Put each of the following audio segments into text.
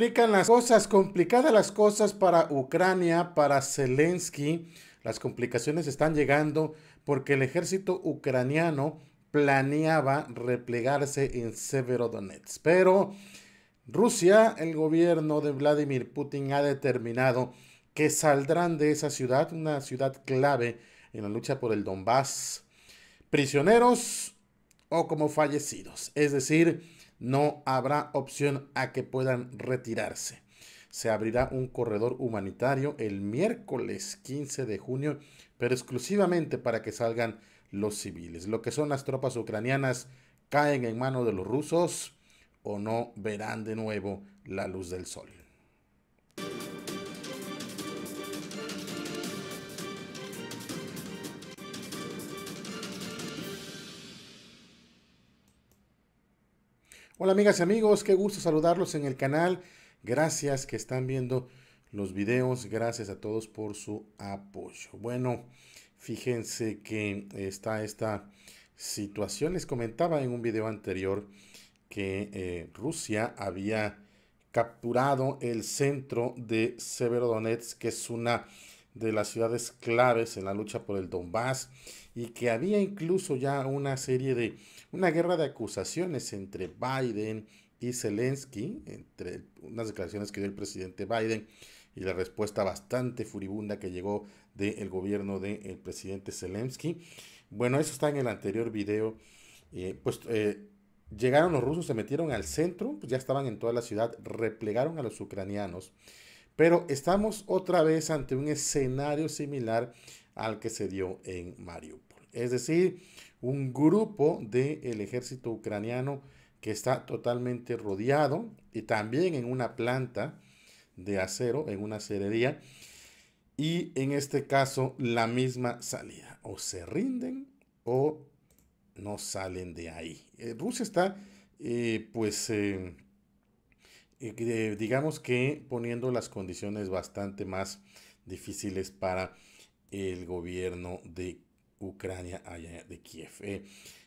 complican las cosas, complicadas las cosas para Ucrania, para Zelensky. Las complicaciones están llegando porque el ejército ucraniano planeaba replegarse en Severodonetsk. Pero Rusia, el gobierno de Vladimir Putin ha determinado que saldrán de esa ciudad, una ciudad clave en la lucha por el Donbass, prisioneros o como fallecidos. Es decir, no habrá opción a que puedan retirarse. Se abrirá un corredor humanitario el miércoles 15 de junio, pero exclusivamente para que salgan los civiles. Lo que son las tropas ucranianas caen en manos de los rusos o no verán de nuevo la luz del sol. Hola amigas y amigos, qué gusto saludarlos en el canal. Gracias que están viendo los videos, gracias a todos por su apoyo. Bueno, fíjense que está esta situación. Les comentaba en un video anterior que eh, Rusia había capturado el centro de Severodonetsk, que es una de las ciudades claves en la lucha por el Donbass y que había incluso ya una serie de, una guerra de acusaciones entre Biden y Zelensky, entre unas declaraciones que dio el presidente Biden y la respuesta bastante furibunda que llegó del gobierno del presidente Zelensky. Bueno, eso está en el anterior video. Eh, pues eh, llegaron los rusos, se metieron al centro, pues ya estaban en toda la ciudad, replegaron a los ucranianos pero estamos otra vez ante un escenario similar al que se dio en Mariupol. Es decir, un grupo del ejército ucraniano que está totalmente rodeado y también en una planta de acero, en una acerería. Y en este caso, la misma salida. O se rinden o no salen de ahí. Eh, Rusia está, eh, pues, eh, eh, digamos que poniendo las condiciones bastante más difíciles para el gobierno de Ucrania allá de Kiev. Eh.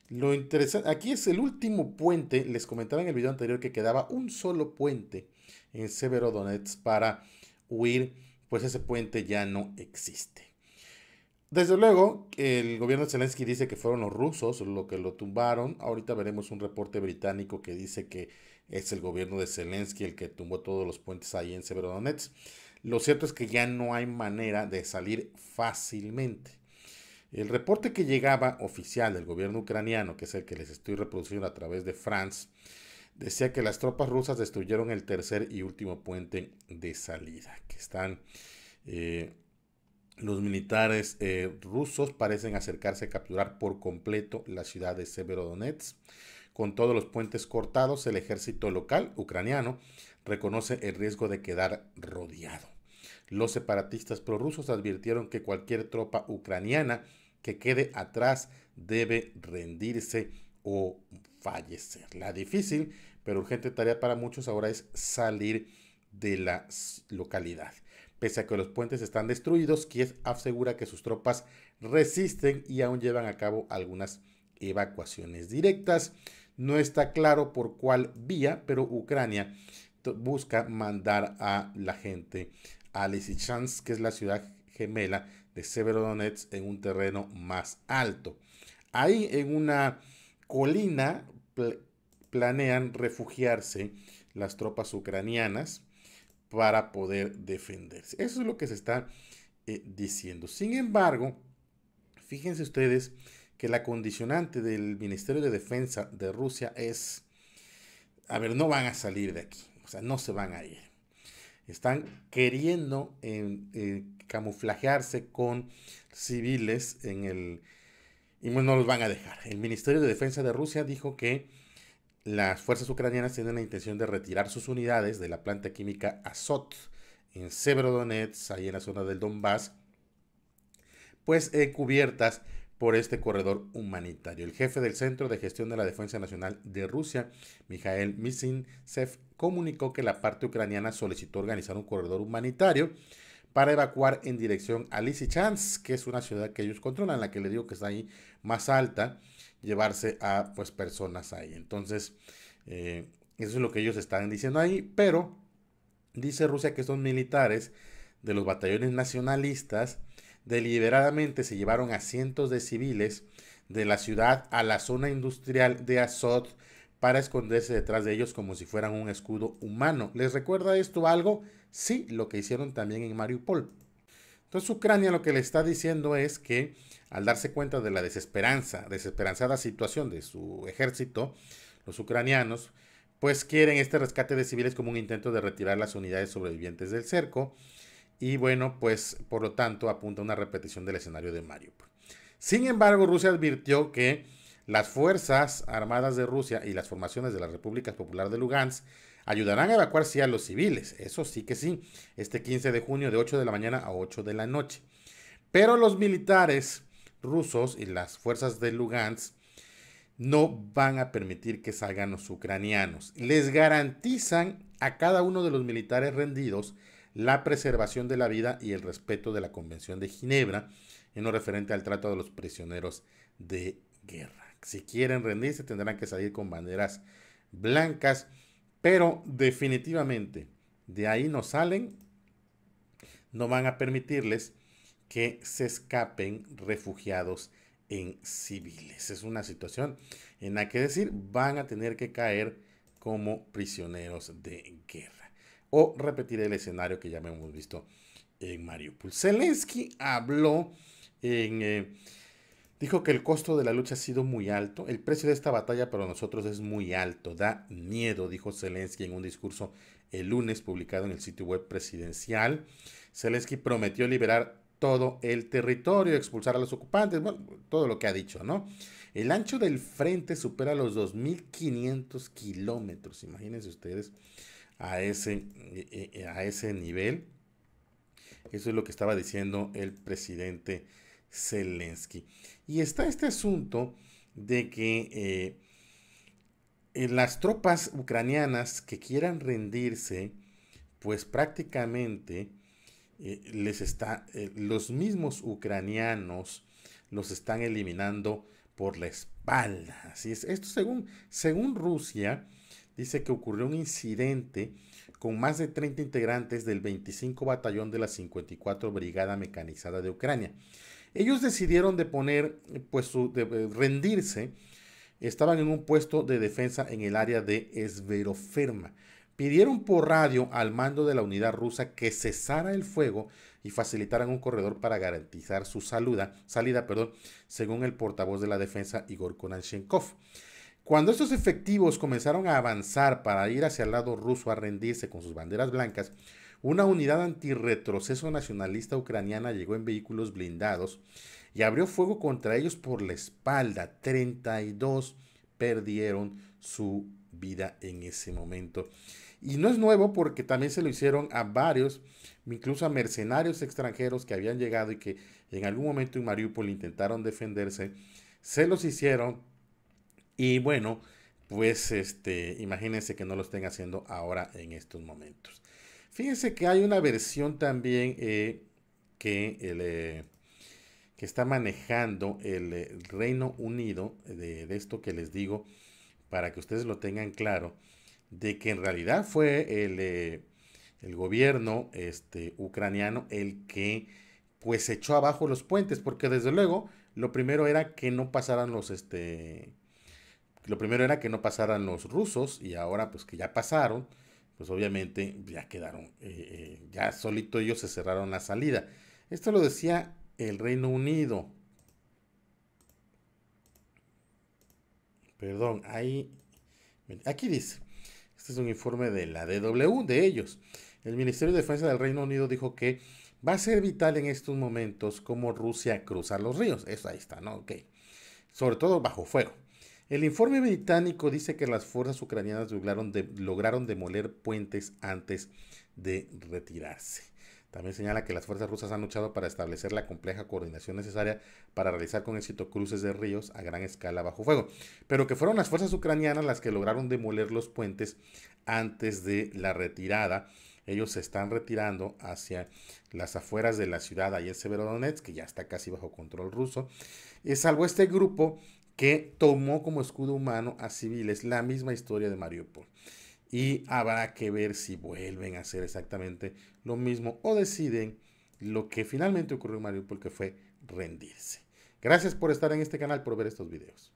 lo interesante, aquí es el último puente, les comentaba en el video anterior que quedaba un solo puente en Severodonetsk para huir, pues ese puente ya no existe. Desde luego, el gobierno de Zelensky dice que fueron los rusos los que lo tumbaron. Ahorita veremos un reporte británico que dice que es el gobierno de Zelensky el que tumbó todos los puentes ahí en Severodonetsk. Lo cierto es que ya no hay manera de salir fácilmente. El reporte que llegaba oficial del gobierno ucraniano, que es el que les estoy reproduciendo a través de France, decía que las tropas rusas destruyeron el tercer y último puente de salida, que están eh, los militares eh, rusos parecen acercarse a capturar por completo la ciudad de Severodonetsk. Con todos los puentes cortados, el ejército local ucraniano reconoce el riesgo de quedar rodeado. Los separatistas prorrusos advirtieron que cualquier tropa ucraniana que quede atrás debe rendirse o fallecer. La difícil pero urgente tarea para muchos ahora es salir de la localidad. Pese a que los puentes están destruidos, Kiev asegura que sus tropas resisten y aún llevan a cabo algunas evacuaciones directas. No está claro por cuál vía, pero Ucrania busca mandar a la gente a Lysychansk, que es la ciudad gemela de Severodonetsk, en un terreno más alto. Ahí, en una colina, planean refugiarse las tropas ucranianas para poder defenderse. Eso es lo que se está eh, diciendo. Sin embargo, fíjense ustedes que la condicionante del Ministerio de Defensa de Rusia es, a ver, no van a salir de aquí, o sea, no se van a ir. Están queriendo em, eh, camuflajearse con civiles en el... Y no los van a dejar. El Ministerio de Defensa de Rusia dijo que las fuerzas ucranianas tienen la intención de retirar sus unidades de la planta química Azot en Severodonetsk, ahí en la zona del Donbass, pues eh, cubiertas por este corredor humanitario. El jefe del Centro de Gestión de la Defensa Nacional de Rusia, Mikhail Misinsev, comunicó que la parte ucraniana solicitó organizar un corredor humanitario para evacuar en dirección a Lisichansk, que es una ciudad que ellos controlan, la que le digo que está ahí más alta, llevarse a pues personas ahí. Entonces, eh, eso es lo que ellos están diciendo ahí, pero dice Rusia que estos militares de los batallones nacionalistas deliberadamente se llevaron a cientos de civiles de la ciudad a la zona industrial de Azot para esconderse detrás de ellos como si fueran un escudo humano. ¿Les recuerda esto algo? Sí, lo que hicieron también en Mariupol. Entonces Ucrania lo que le está diciendo es que al darse cuenta de la desesperanza, desesperanzada situación de su ejército, los ucranianos, pues quieren este rescate de civiles como un intento de retirar las unidades sobrevivientes del cerco. Y bueno, pues por lo tanto apunta a una repetición del escenario de Mariupol. Sin embargo, Rusia advirtió que las Fuerzas Armadas de Rusia y las formaciones de la República Popular de Lugansk ayudarán a evacuar sí a los civiles, eso sí que sí, este 15 de junio de 8 de la mañana a 8 de la noche. Pero los militares rusos y las fuerzas de Lugansk no van a permitir que salgan los ucranianos. Les garantizan a cada uno de los militares rendidos la preservación de la vida y el respeto de la Convención de Ginebra en lo referente al trato de los prisioneros de guerra si quieren rendirse tendrán que salir con banderas blancas, pero definitivamente de ahí no salen, no van a permitirles que se escapen refugiados en civiles. Es una situación en la que decir van a tener que caer como prisioneros de guerra. O repetir el escenario que ya hemos visto en Mariupol. Zelensky habló en... Eh, Dijo que el costo de la lucha ha sido muy alto, el precio de esta batalla para nosotros es muy alto, da miedo, dijo Zelensky en un discurso el lunes publicado en el sitio web presidencial. Zelensky prometió liberar todo el territorio, expulsar a los ocupantes, bueno, todo lo que ha dicho, ¿no? El ancho del frente supera los 2.500 kilómetros, imagínense ustedes a ese, eh, eh, a ese nivel. Eso es lo que estaba diciendo el presidente Zelensky. Y está este asunto de que eh, eh, las tropas ucranianas que quieran rendirse, pues prácticamente eh, les está, los mismos ucranianos los están eliminando por la espalda. Así es. Esto según, según Rusia, dice que ocurrió un incidente con más de 30 integrantes del 25 Batallón de la 54 Brigada Mecanizada de Ucrania. Ellos decidieron de poner, pues, rendirse. Estaban en un puesto de defensa en el área de Esveroferma. Pidieron por radio al mando de la unidad rusa que cesara el fuego y facilitaran un corredor para garantizar su salida, perdón, según el portavoz de la defensa Igor Konashenkov. Cuando estos efectivos comenzaron a avanzar para ir hacia el lado ruso a rendirse con sus banderas blancas, una unidad antirretroceso nacionalista ucraniana llegó en vehículos blindados y abrió fuego contra ellos por la espalda. 32 perdieron su vida en ese momento. Y no es nuevo porque también se lo hicieron a varios, incluso a mercenarios extranjeros que habían llegado y que en algún momento en Mariupol intentaron defenderse. Se los hicieron y bueno, pues este, imagínense que no lo estén haciendo ahora en estos momentos. Fíjense que hay una versión también eh, que, eh, que está manejando el, eh, Reino Unido de, esto que les digo para que ustedes lo tengan claro, de que en realidad fue el, gobierno este, ucraniano el que pues echó abajo los puentes, porque desde luego lo primero era que no pasaran los este lo primero era que no pasaran los rusos y ahora pues que ya pasaron, pues obviamente ya quedaron, eh, eh, ya solito ellos se cerraron la salida. Esto lo decía el Reino Unido. Perdón, ahí, aquí dice, este es un informe de la DW, de ellos. El Ministerio de Defensa del Reino Unido dijo que va a ser vital en estos momentos cómo Rusia cruza los ríos. Eso ahí está, ¿no? Ok. Sobre todo bajo fuego. El informe británico dice que las fuerzas ucranianas lograron, demoler puentes antes de retirarse. También señala que las fuerzas rusas han luchado para establecer la compleja coordinación necesaria para realizar con éxito cruces de ríos a gran escala bajo fuego, pero que fueron las fuerzas ucranianas las que lograron demoler los puentes antes de la retirada. Ellos se están retirando hacia las afueras de la ciudad, ahí en Severodonetsk, que ya está casi bajo control ruso. Y salvo este grupo que tomó como escudo humano a civiles. La misma historia de Mariupol. Y habrá que ver si vuelven a hacer exactamente lo mismo o deciden lo que finalmente ocurrió en Mariupol, que fue rendirse. Gracias por estar en este canal, por ver estos videos.